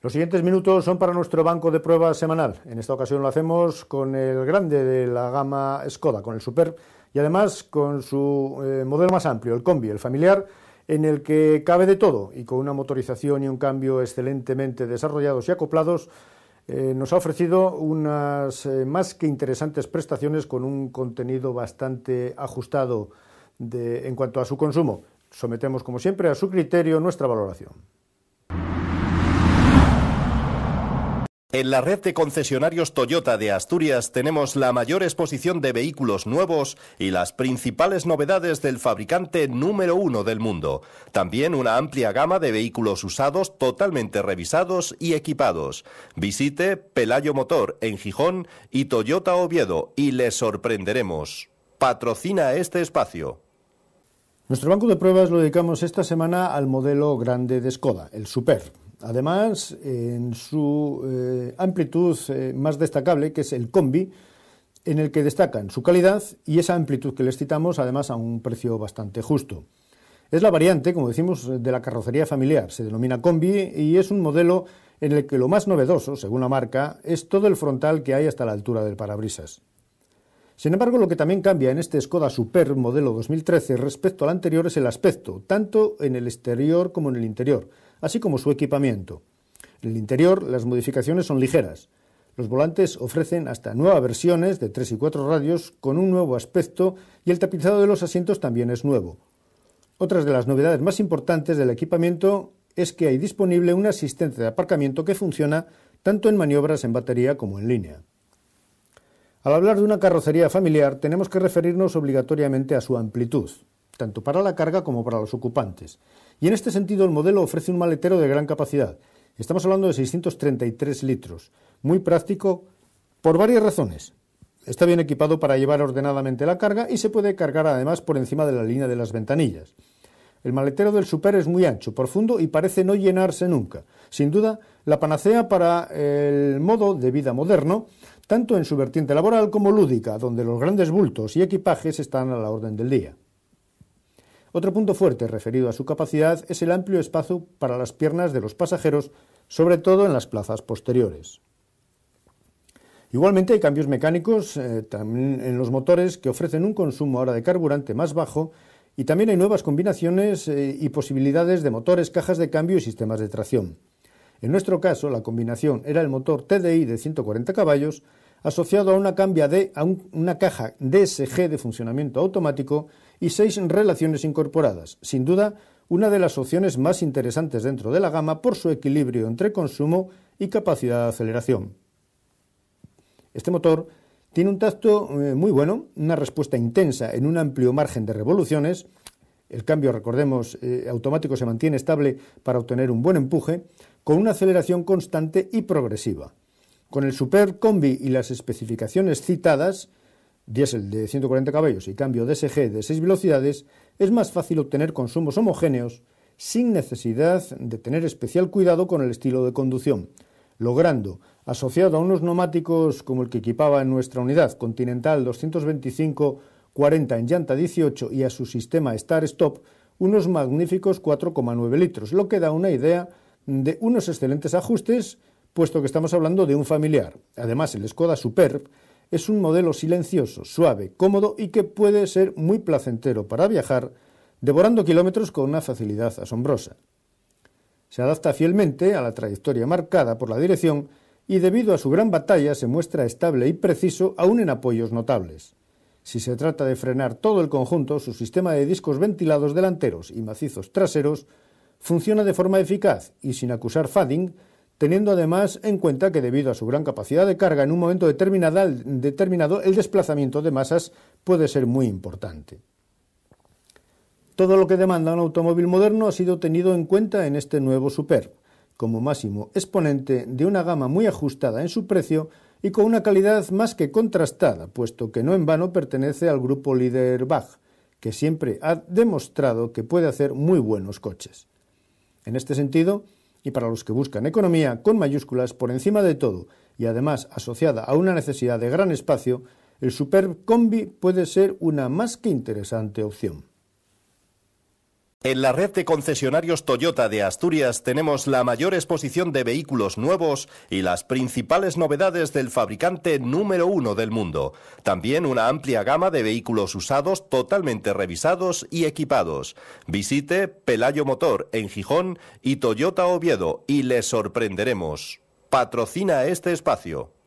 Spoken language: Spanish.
Los siguientes minutos son para nuestro banco de pruebas semanal. En esta ocasión lo hacemos con el grande de la gama Skoda, con el Super, y además con su eh, modelo más amplio, el Combi, el familiar, en el que cabe de todo y con una motorización y un cambio excelentemente desarrollados y acoplados, eh, nos ha ofrecido unas eh, más que interesantes prestaciones con un contenido bastante ajustado en cuanto a su consumo. Sometemos, como siempre, a su criterio nuestra valoración. En la red de concesionarios Toyota de Asturias tenemos la mayor exposición de vehículos nuevos y las principales novedades del fabricante número uno del mundo. También una amplia gama de vehículos usados totalmente revisados y equipados. Visite Pelayo Motor en Gijón y Toyota Oviedo y les sorprenderemos. Patrocina este espacio. Nuestro banco de pruebas lo dedicamos esta semana al modelo grande de Skoda, el Super. Además, en su eh, amplitud eh, más destacable, que es el combi, en el que destacan su calidad y esa amplitud que les citamos, además a un precio bastante justo. Es la variante, como decimos, de la carrocería familiar, se denomina combi y es un modelo en el que lo más novedoso, según la marca, es todo el frontal que hay hasta la altura del parabrisas. Sin embargo, lo que también cambia en este Skoda Super modelo 2013 respecto al anterior es el aspecto, tanto en el exterior como en el interior así como su equipamiento. En el interior las modificaciones son ligeras. Los volantes ofrecen hasta nuevas versiones de 3 y 4 radios con un nuevo aspecto y el tapizado de los asientos también es nuevo. Otras de las novedades más importantes del equipamiento es que hay disponible un asistente de aparcamiento que funciona tanto en maniobras en batería como en línea. Al hablar de una carrocería familiar tenemos que referirnos obligatoriamente a su amplitud tanto para la carga como para los ocupantes. Y en este sentido el modelo ofrece un maletero de gran capacidad. Estamos hablando de 633 litros. Muy práctico por varias razones. Está bien equipado para llevar ordenadamente la carga y se puede cargar además por encima de la línea de las ventanillas. El maletero del Super es muy ancho, profundo y parece no llenarse nunca. Sin duda, la panacea para eh, el modo de vida moderno, tanto en su vertiente laboral como lúdica, donde los grandes bultos y equipajes están a la orden del día. Otro punto fuerte referido a su capacidad es el amplio espacio para las piernas de los pasajeros, sobre todo en las plazas posteriores. Igualmente hay cambios mecánicos eh, en los motores que ofrecen un consumo ahora de carburante más bajo y también hay nuevas combinaciones eh, y posibilidades de motores, cajas de cambio y sistemas de tracción. En nuestro caso, la combinación era el motor TDI de 140 caballos asociado a una, cambia de, una caja DSG de funcionamiento automático y seis relaciones incorporadas, sin duda una de las opciones más interesantes dentro de la gama por su equilibrio entre consumo y capacidad de aceleración. Este motor tiene un tacto eh, muy bueno, una respuesta intensa en un amplio margen de revoluciones, el cambio, recordemos, eh, automático se mantiene estable para obtener un buen empuje, con una aceleración constante y progresiva. Con el Super Combi y las especificaciones citadas, diésel de 140 caballos y cambio DSG de 6 velocidades, es más fácil obtener consumos homogéneos sin necesidad de tener especial cuidado con el estilo de conducción, logrando, asociado a unos neumáticos como el que equipaba en nuestra unidad Continental 225-40 en llanta 18 y a su sistema Star Stop, unos magníficos 4,9 litros, lo que da una idea de unos excelentes ajustes, puesto que estamos hablando de un familiar. Además, el Skoda Superb es un modelo silencioso, suave, cómodo y que puede ser muy placentero para viajar, devorando kilómetros con una facilidad asombrosa. Se adapta fielmente a la trayectoria marcada por la dirección y debido a su gran batalla se muestra estable y preciso aún en apoyos notables. Si se trata de frenar todo el conjunto, su sistema de discos ventilados delanteros y macizos traseros funciona de forma eficaz y sin acusar fading teniendo además en cuenta que debido a su gran capacidad de carga en un momento determinado el desplazamiento de masas puede ser muy importante. Todo lo que demanda un automóvil moderno ha sido tenido en cuenta en este nuevo Super, como máximo exponente de una gama muy ajustada en su precio y con una calidad más que contrastada, puesto que no en vano pertenece al grupo líder Bach, que siempre ha demostrado que puede hacer muy buenos coches. En este sentido, y para los que buscan economía con mayúsculas por encima de todo y además asociada a una necesidad de gran espacio, el Combi puede ser una más que interesante opción. En la red de concesionarios Toyota de Asturias tenemos la mayor exposición de vehículos nuevos y las principales novedades del fabricante número uno del mundo. También una amplia gama de vehículos usados totalmente revisados y equipados. Visite Pelayo Motor en Gijón y Toyota Oviedo y les sorprenderemos. Patrocina este espacio.